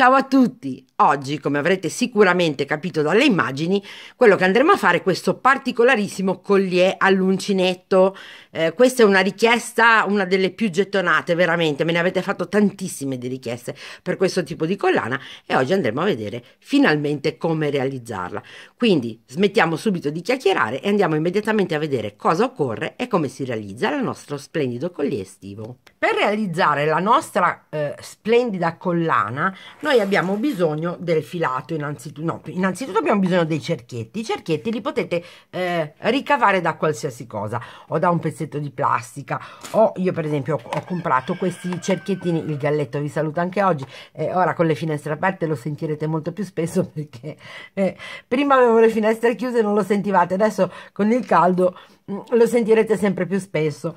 Ciao a tutti! Oggi, come avrete sicuramente capito dalle immagini, quello che andremo a fare è questo particolarissimo collier all'uncinetto. Eh, questa è una richiesta, una delle più gettonate, veramente, me ne avete fatto tantissime di richieste per questo tipo di collana e oggi andremo a vedere finalmente come realizzarla. Quindi smettiamo subito di chiacchierare e andiamo immediatamente a vedere cosa occorre e come si realizza il nostro splendido collier estivo. Per realizzare la nostra eh, splendida collana noi abbiamo bisogno del filato innanzitutto, no, innanzitutto abbiamo bisogno dei cerchietti, i cerchietti li potete eh, ricavare da qualsiasi cosa o da un pezzetto di plastica o io per esempio ho, ho comprato questi cerchiettini, il galletto vi saluta anche oggi, eh, ora con le finestre aperte lo sentirete molto più spesso perché eh, prima avevo le finestre chiuse e non lo sentivate, adesso con il caldo mh, mm, lo sentirete sempre più spesso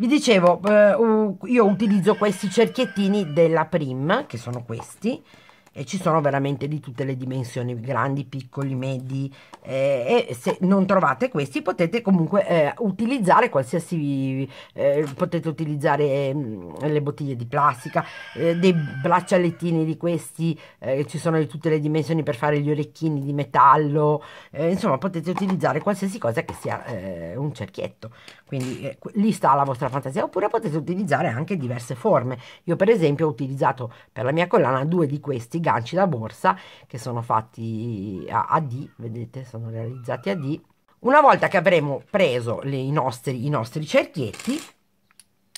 vi dicevo, eh, io utilizzo questi cerchiettini della Prim, che sono questi, e ci sono veramente di tutte le dimensioni, grandi, piccoli, medi eh, e se non trovate questi potete comunque eh, utilizzare qualsiasi, eh, potete utilizzare mm, le bottiglie di plastica, eh, dei braccialettini di questi, eh, ci sono di tutte le dimensioni per fare gli orecchini di metallo, eh, insomma potete utilizzare qualsiasi cosa che sia un cerchietto, quindi lì sta la vostra fantasia, oppure potete utilizzare anche diverse forme, io per esempio ho utilizzato per la mia collana due di questi ganci da borsa che sono fatti a, a D, vedete sono realizzati a D. Una volta che avremo preso le, i, nostri, i nostri cerchietti,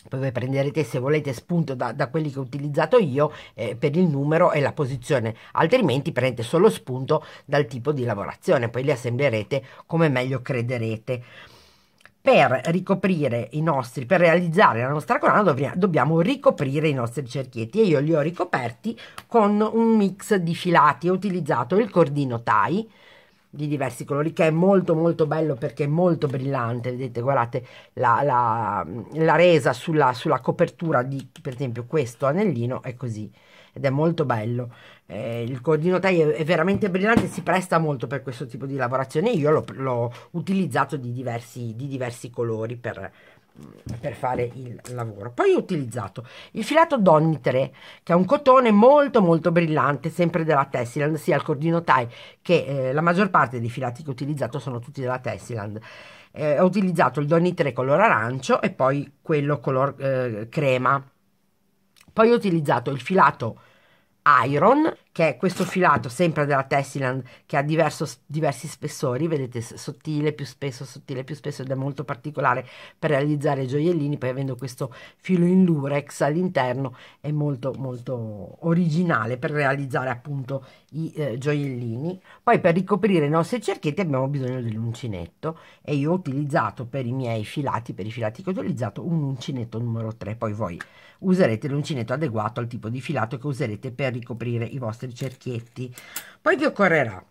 poi voi prenderete se volete spunto da, da quelli che ho utilizzato io eh, per il numero e la posizione altrimenti prendete solo spunto dal tipo di lavorazione poi li assemblerete come meglio crederete per ricoprire i nostri, per realizzare la nostra collana dobbiamo, dobbiamo ricoprire i nostri cerchietti e io li ho ricoperti con un mix di filati, ho utilizzato il cordino tai di diversi colori che è molto molto bello perché è molto brillante vedete guardate la, la, la resa sulla, sulla copertura di per esempio questo anellino è così ed è molto bello. Eh, il cordino Tai è, è, veramente brillante, si presta molto per questo tipo di lavorazione. Io l'ho utilizzato di diversi, di diversi colori per, per fare il lavoro. Poi ho utilizzato il filato Donny 3, che è un cotone molto molto brillante, sempre della Tessiland, sia il cordino tie che eh, la maggior parte dei filati che ho utilizzato sono tutti della Tessiland. Eh, ho utilizzato il Donny 3 color arancio e poi quello color eh, crema poi ho utilizzato il filato Iron, che è questo filato sempre della Tessiland che ha diverso, diversi spessori, vedete sottile, più spesso, sottile, più spesso ed è molto particolare per realizzare gioiellini, poi avendo questo filo in lurex all'interno è molto molto originale per realizzare appunto i eh, gioiellini. Poi per ricoprire i nostri cerchietti abbiamo bisogno dell'uncinetto e io ho utilizzato per i miei filati, per i filati che ho utilizzato un uncinetto numero 3, poi voi userete l'uncinetto adeguato al tipo di filato che userete per ricoprire i vostri cerchietti. Poi vi occorrerà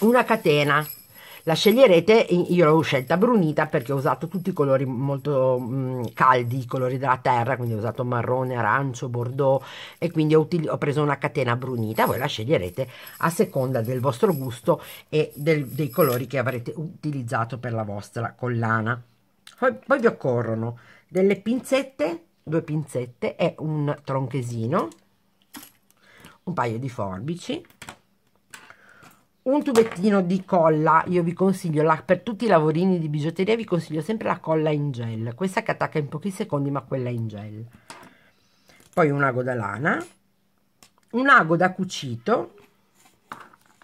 una catena la sceglierete, io l'ho scelta brunita perché ho usato tutti i colori molto mh, mm, caldi, i colori della terra, quindi ho usato marrone, arancio, bordeaux e quindi ho, ho, preso una catena brunita, voi la sceglierete a seconda del vostro gusto e del, dei colori che avrete utilizzato per la vostra collana. Poi, poi vi occorrono delle pinzette due pinzette e un tronchesino, un paio di forbici, un tubettino di colla, io vi consiglio, la, per tutti i lavorini di bigiotteria vi consiglio sempre la colla in gel, questa che attacca in pochi secondi ma quella in gel. Poi un ago da lana, un ago da cucito,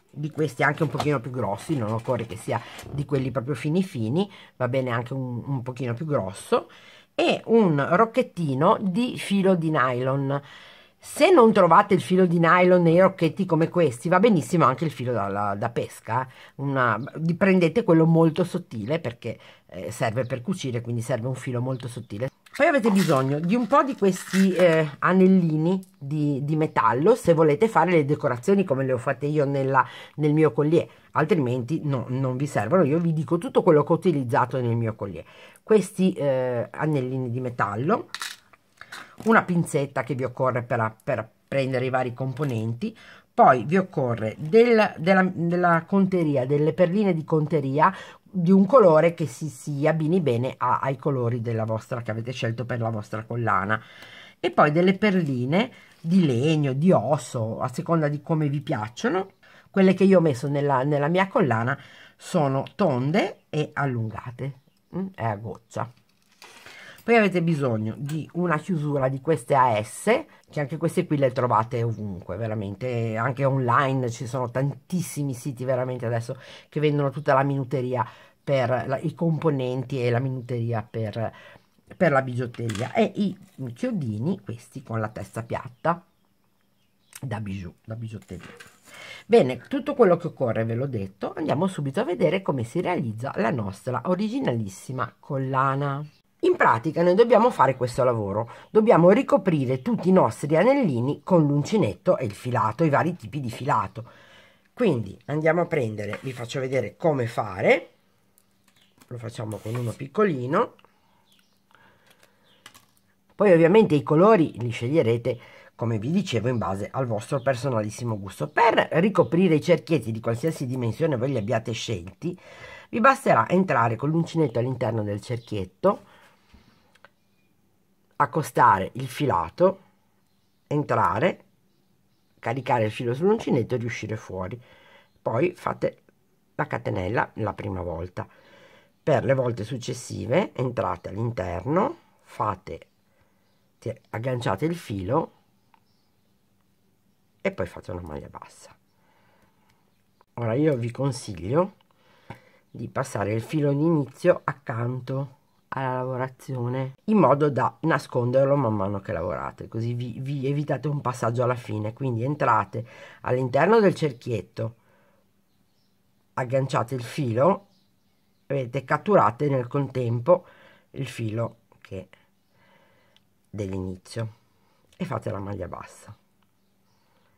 di questi anche un pochino più grossi, non occorre che sia di quelli proprio fini fini, va bene anche un, un pochino più grosso, e un rocchettino di filo di nylon. Se non trovate il filo di nylon nei rocchetti come questi, va benissimo anche il filo da, da pesca, eh. una, prendete quello molto sottile perché eh, serve per cucire, quindi serve un filo molto sottile poi avete bisogno di un po' di questi eh, anellini di, di, metallo se volete fare le decorazioni come le ho fatte io nella, nel mio collier, altrimenti no, non vi servono, io vi dico tutto quello che ho utilizzato nel mio collier. Questi eh, anellini di metallo, una pinzetta che vi occorre per, per prendere i vari componenti, poi vi occorre del, della, della, conteria, delle perline di conteria, di un colore che si, si abbini bene a, ai colori della vostra che avete scelto per la vostra collana e poi delle perline di legno, di osso, a seconda di come vi piacciono. Quelle che io ho messo nella, nella mia collana sono tonde e allungate, è mm, a goccia. Poi avete bisogno di una chiusura di queste AS, che anche queste qui le trovate ovunque, veramente, anche online ci sono tantissimi siti veramente adesso che vendono tutta la minuteria per la, i componenti e la minuteria per, per la bigiotteria e i chiodini, questi con la testa piatta da bijou, da bigiotteria. Bene, tutto quello che occorre ve l'ho detto, andiamo subito a vedere come si realizza la nostra originalissima collana. In pratica noi dobbiamo fare questo lavoro, dobbiamo ricoprire tutti i nostri anellini con l'uncinetto e il filato, i vari tipi di filato. Quindi andiamo a prendere, vi faccio vedere come fare, lo facciamo con uno piccolino, poi ovviamente i colori li sceglierete come vi dicevo in base al vostro personalissimo gusto. Per ricoprire i cerchietti di qualsiasi dimensione voi li abbiate scelti, vi basterà entrare con l'uncinetto all'interno del cerchietto, accostare il filato, entrare, caricare il filo sull'uncinetto e riuscire fuori. Poi fate la catenella la prima volta. Per le volte successive entrate all'interno, fate agganciate il filo e poi fate una maglia bassa. Ora io vi consiglio di passare il filo di inizio accanto alla lavorazione in modo da nasconderlo man mano che lavorate così vi, vi evitate un passaggio alla fine quindi entrate all'interno del cerchietto agganciate il filo vedete catturate nel contempo il filo che dell'inizio e fate la maglia bassa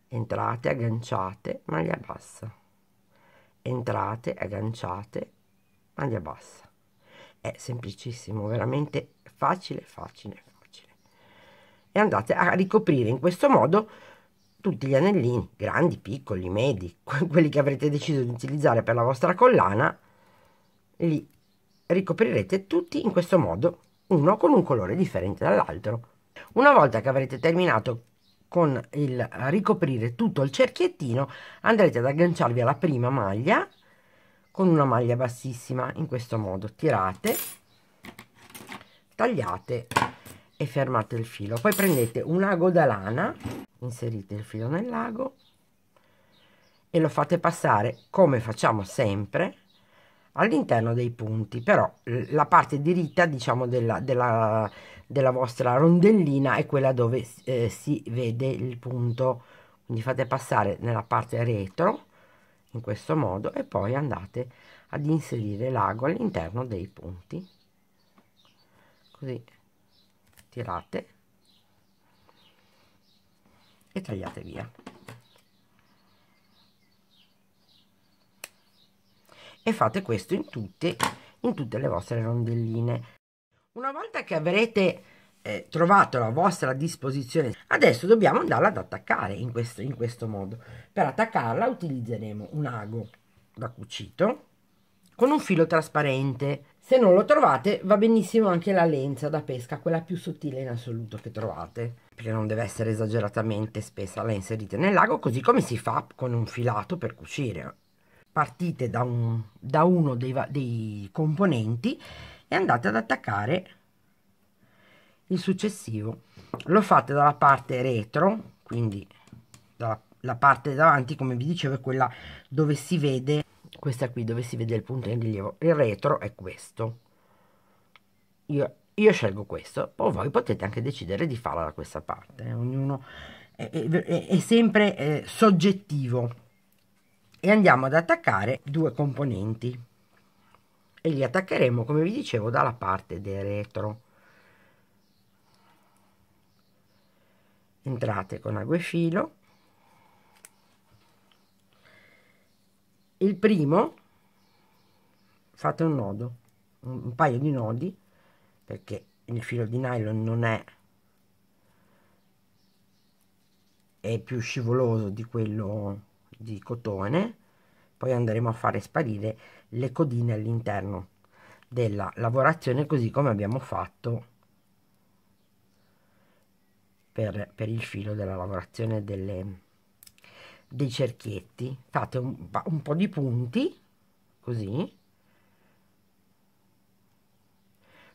entrate agganciate maglia bassa entrate agganciate maglia bassa è semplicissimo veramente facile facile facile e andate a ricoprire in questo modo tutti gli anellini grandi piccoli medi quelli che avrete deciso di utilizzare per la vostra collana li ricoprirete tutti in questo modo uno con un colore differente dall'altro una volta che avrete terminato con il ricoprire tutto il cerchiettino andrete ad agganciarvi alla prima maglia con una maglia bassissima in questo modo tirate tagliate e fermate il filo poi prendete un ago da lana inserite il filo nell'ago e lo fate passare come facciamo sempre all'interno dei punti però la parte diritta diciamo della, della, della vostra rondellina è quella dove eh, si vede il punto quindi fate passare nella parte retro in questo modo e poi andate ad inserire l'ago all'interno dei punti così tirate e tagliate via e fate questo in tutte in tutte le vostre rondelline una volta che avrete eh, trovato la vostra disposizione. Adesso dobbiamo andarla ad attaccare in questo, in questo modo. Per attaccarla utilizzeremo un ago da cucito con un filo trasparente. Se non lo trovate va benissimo anche la lenza da pesca, quella più sottile in assoluto che trovate, perché non deve essere esageratamente spessa, la inserite nell'ago così come si fa con un filato per cucire. Partite da, un, da uno dei, dei componenti e andate ad attaccare il successivo lo fate dalla parte retro quindi dalla parte davanti come vi dicevo è quella dove si vede questa qui dove si vede il punto in rilievo il retro è questo io, io scelgo questo poi voi potete anche decidere di farla da questa parte eh. ognuno è, è, è, è sempre eh, soggettivo e andiamo ad attaccare due componenti e li attaccheremo come vi dicevo dalla parte del retro entrate con ago e filo il primo fate un nodo un paio di nodi perché il filo di nylon non è, è più scivoloso di quello di cotone poi andremo a fare sparire le codine all'interno della lavorazione così come abbiamo fatto per, per il filo della lavorazione delle, dei cerchietti fate un, un po' di punti così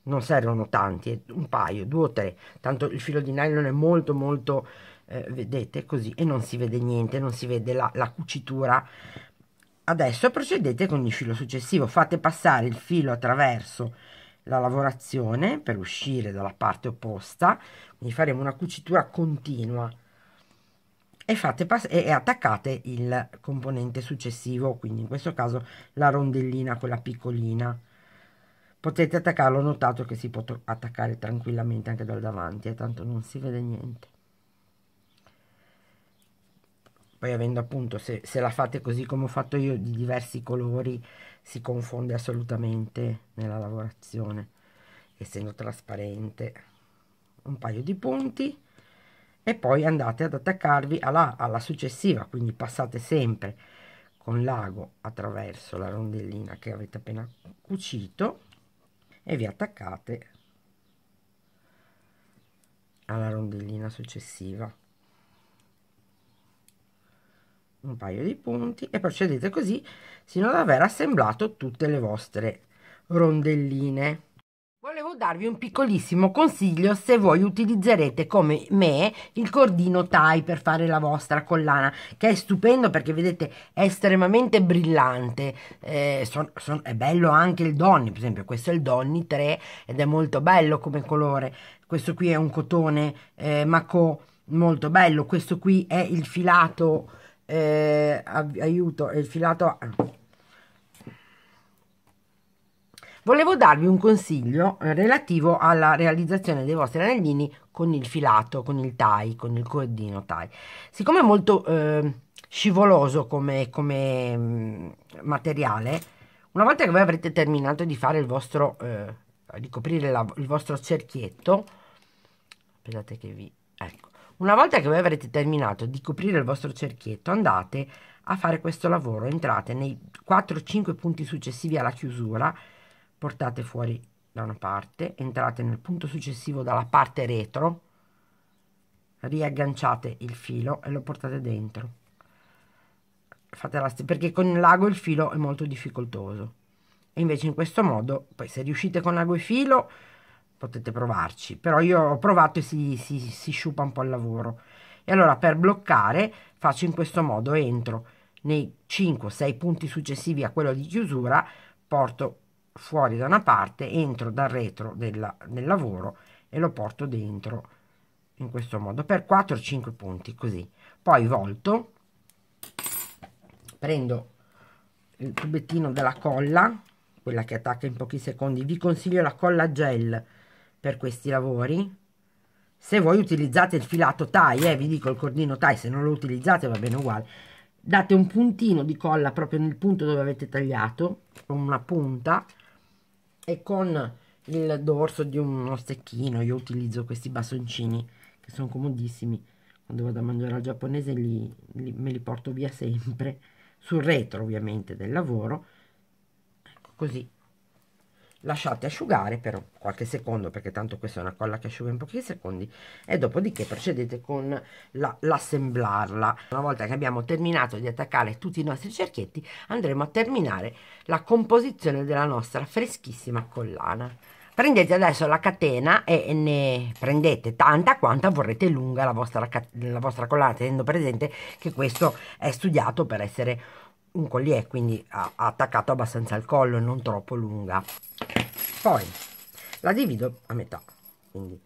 non servono tanti, un paio, due o tre, tanto il filo di nylon è molto molto, eh, vedete così, e non si vede niente, non si vede la, la, cucitura. Adesso procedete con il filo successivo, fate passare il filo attraverso la lavorazione per uscire dalla parte opposta, quindi faremo una cucitura continua e, fate e attaccate il componente successivo, quindi in questo caso la rondellina, quella piccolina. Potete attaccarlo, ho notato che si può attaccare tranquillamente anche dal davanti, eh, tanto non si vede niente. Poi avendo appunto, se, se la fate così come ho fatto io, di diversi colori, si confonde assolutamente nella lavorazione essendo trasparente un paio di punti e poi andate ad attaccarvi alla, alla successiva quindi passate sempre con l'ago attraverso la rondellina che avete appena cucito e vi attaccate alla rondellina successiva un paio di punti e procedete così sino ad aver assemblato tutte le vostre rondelline. Volevo darvi un piccolissimo consiglio se voi utilizzerete come me il cordino tie per fare la vostra collana, che è stupendo perché vedete è estremamente brillante, eh, son, son, è bello anche il Donny, per esempio questo è il Donny 3 ed è molto bello come colore, questo qui è un cotone eh, macò molto bello, questo qui è il filato eh, aiuto, il filato... Volevo darvi un consiglio eh, relativo alla realizzazione dei vostri anellini con il filato, con il tie, con il cordino tie. Siccome è molto eh, scivoloso come, come mh, mm, materiale, una volta che voi avrete terminato di fare il vostro, eh, ricoprire la, il vostro cerchietto, aspettate che vi, ecco, una volta che voi avrete terminato di coprire il vostro cerchietto, andate a fare questo lavoro, entrate nei 4-5 punti successivi alla chiusura, portate fuori da una parte, entrate nel punto successivo dalla parte retro, riagganciate il filo e lo portate dentro. Fate la perché con l'ago il filo è molto difficoltoso. E invece in questo modo, poi se riuscite con l'ago e filo, potete provarci, però io ho provato e si, si, si sciupa un po' il lavoro. E allora per bloccare faccio in questo modo, entro nei 5-6 punti successivi a quello di chiusura, porto fuori da una parte, entro dal retro della, del lavoro e lo porto dentro in questo modo per 4-5 punti così. Poi volto, prendo il tubettino della colla, quella che attacca in pochi secondi, vi consiglio la colla gel per questi lavori se voi utilizzate il filato tie eh, vi dico il cordino tie se non lo utilizzate va bene uguale date un puntino di colla proprio nel punto dove avete tagliato una punta e con il dorso di uno stecchino io utilizzo questi bastoncini che sono comodissimi quando vado a mangiare al giapponese li, li, me li porto via sempre sul retro ovviamente del lavoro ecco così lasciate asciugare per qualche secondo perché tanto questa è una colla che asciuga in pochi secondi e dopodiché procedete con l'assemblarla una volta che abbiamo terminato di attaccare tutti i nostri cerchietti andremo a terminare la composizione della nostra freschissima collana prendete adesso la catena e ne prendete tanta quanta vorrete lunga la vostra, la vostra collana tenendo presente che questo è studiato per essere un collier quindi attaccato abbastanza al collo e non troppo lunga poi la divido a metà quindi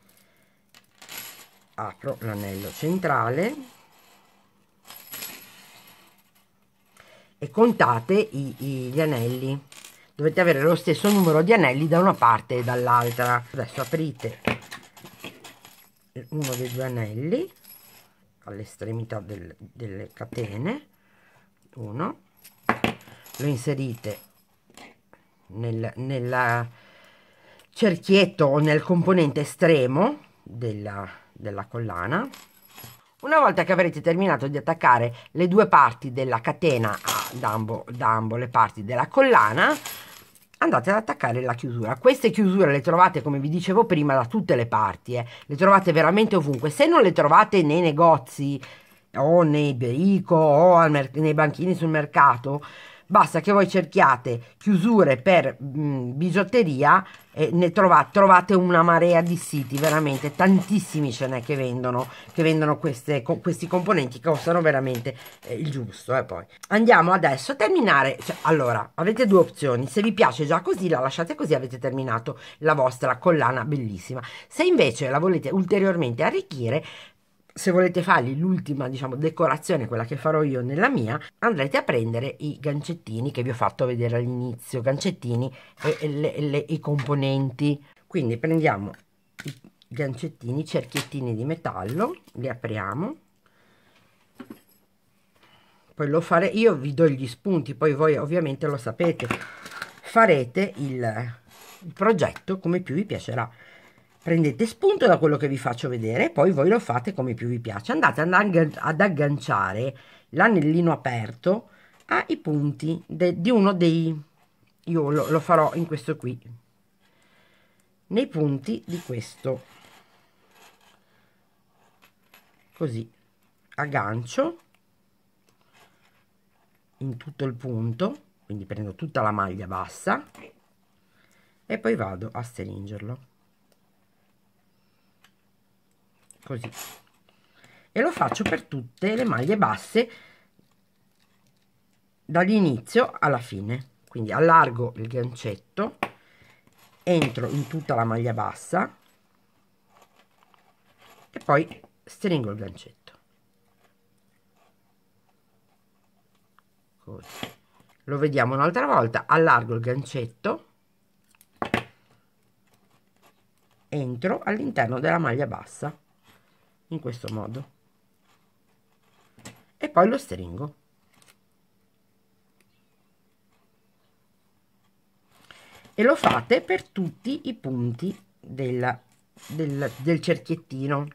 apro l'anello centrale e contate i, i, gli anelli dovete avere lo stesso numero di anelli da una parte e dall'altra adesso aprite uno dei due anelli all'estremità del, delle catene uno lo inserite nel nella cerchietto o nel componente estremo della, della collana una volta che avrete terminato di attaccare le due parti della catena ad, ambo, ad ambo le parti della collana, andate ad attaccare la chiusura. Queste chiusure le trovate, come vi dicevo prima, da tutte le parti, eh. le trovate veramente ovunque. Se non le trovate nei negozi o nei berico o nei banchini sul mercato, basta che voi cerchiate chiusure per mh, mm, bigiotteria e ne trovate, trovate una marea di siti, veramente tantissimi ce n'è che vendono, che vendono queste, co questi componenti che costano veramente eh, il giusto. Eh, poi. Andiamo adesso a terminare, cioè, allora avete due opzioni, se vi piace già così la lasciate così, avete terminato la vostra collana bellissima, se invece la volete ulteriormente arricchire se volete fargli l'ultima diciamo decorazione quella che farò io nella mia andrete a prendere i gancettini che vi ho fatto vedere all'inizio gancettini e le, le, i componenti quindi prendiamo i gancettini cerchiettini di metallo li apriamo poi lo fare io vi do gli spunti poi voi ovviamente lo sapete farete il, il progetto come più vi piacerà prendete spunto da quello che vi faccio vedere poi voi lo fate come più vi piace andate ad agganciare l'anellino aperto ai punti di uno dei io lo, lo farò in questo qui nei punti di questo così aggancio in tutto il punto quindi prendo tutta la maglia bassa e poi vado a stringerlo così e lo faccio per tutte le maglie basse dall'inizio alla fine quindi allargo il gancetto entro in tutta la maglia bassa e poi stringo il gancetto così lo vediamo un'altra volta allargo il gancetto entro all'interno della maglia bassa in questo modo e poi lo stringo e lo fate per tutti i punti della, del, del cerchiettino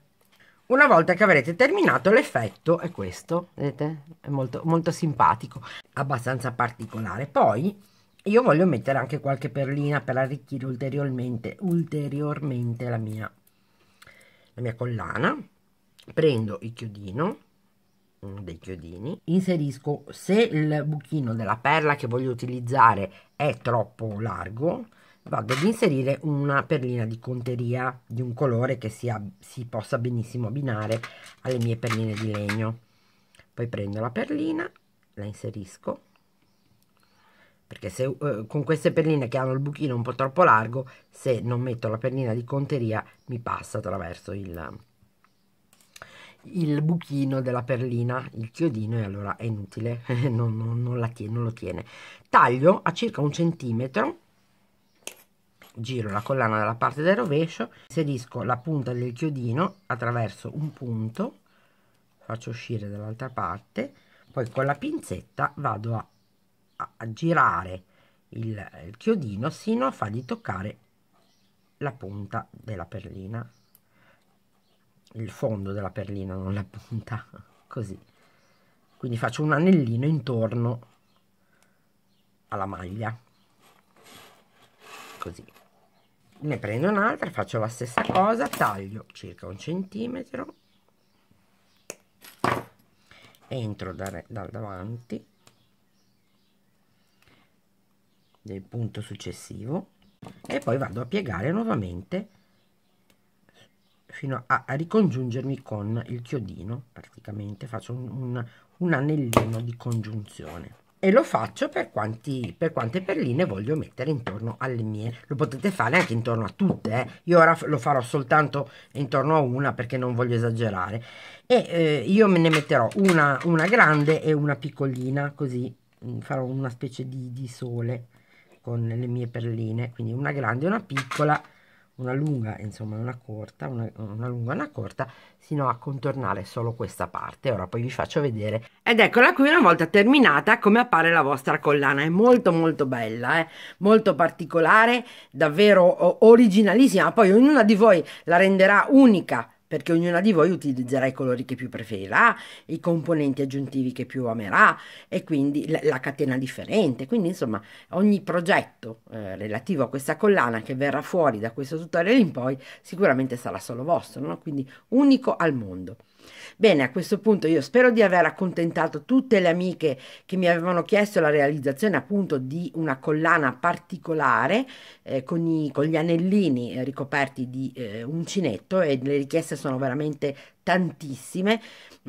una volta che avrete terminato l'effetto è questo vedete è molto, molto simpatico abbastanza particolare poi io voglio mettere anche qualche perlina per arricchire ulteriormente, ulteriormente la, mia, la mia collana prendo il chiodino uno mm, dei chiodini inserisco se il buchino della perla che voglio utilizzare è troppo largo vado ad inserire una perlina di conteria di un colore che sia, si possa benissimo abbinare alle mie perline di legno poi prendo la perlina la inserisco perché se, eh, con queste perline che hanno il buchino un po' troppo largo se non metto la perlina di conteria mi passa attraverso il, il buchino della perlina, il chiodino, e allora è inutile, non, non, non, tiene, non lo tiene. Taglio a circa un centimetro, giro la collana dalla parte del rovescio, inserisco la punta del chiodino attraverso un punto, faccio uscire dall'altra parte, poi con la pinzetta vado a, a, a girare il, il chiodino sino a fargli toccare la punta della perlina il fondo della perlina, non la punta, così. Quindi faccio un anellino intorno alla maglia, così. Ne prendo un'altra, faccio la stessa cosa, taglio circa un centimetro, entro da, dal davanti, nel punto successivo, e poi vado a piegare nuovamente fino a, ricongiungermi con il chiodino praticamente faccio un, un, un anellino di congiunzione e lo faccio per, quanti, per, quante perline voglio mettere intorno alle mie lo potete fare anche intorno a tutte eh. io ora lo farò soltanto intorno a una perché non voglio esagerare e eh, io me ne metterò una, una, grande e una piccolina così mm, farò una specie di, di sole con le mie perline quindi una grande e una piccola una lunga insomma una corta una, una lunga una corta sino a contornare solo questa parte ora poi vi faccio vedere ed eccola qui una volta terminata come appare la vostra collana è molto molto bella eh? molto particolare davvero originalissima poi ognuna di voi la renderà unica perché ognuna di voi utilizzerà i colori che più preferirà, i componenti aggiuntivi che più amerà e quindi la catena differente. Quindi insomma ogni progetto eh, relativo a questa collana che verrà fuori da questo tutorial in poi sicuramente sarà solo vostro, no? quindi unico al mondo. Bene, a questo punto io spero di aver accontentato tutte le amiche che mi avevano chiesto la realizzazione appunto di una collana particolare eh, con, i, con, gli anellini eh, ricoperti di eh, uncinetto e le richieste sono veramente tantissime,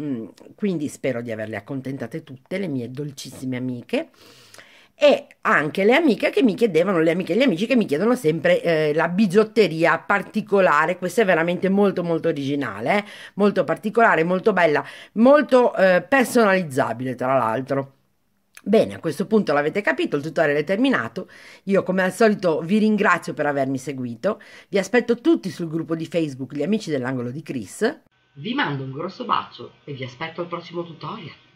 mm, quindi spero di averle accontentate tutte le mie dolcissime amiche e anche le amiche che mi chiedevano, le amiche e gli amici che mi chiedono sempre eh, la bigiotteria particolare, questa è veramente molto molto originale, eh? molto particolare, molto bella, molto eh, personalizzabile tra l'altro. Bene, a questo punto l'avete capito, il tutorial è terminato. Io come al solito vi ringrazio per avermi seguito. Vi aspetto tutti sul gruppo di Facebook Gli amici dell'angolo di Chris. Vi mando un grosso bacio e vi aspetto al prossimo tutorial.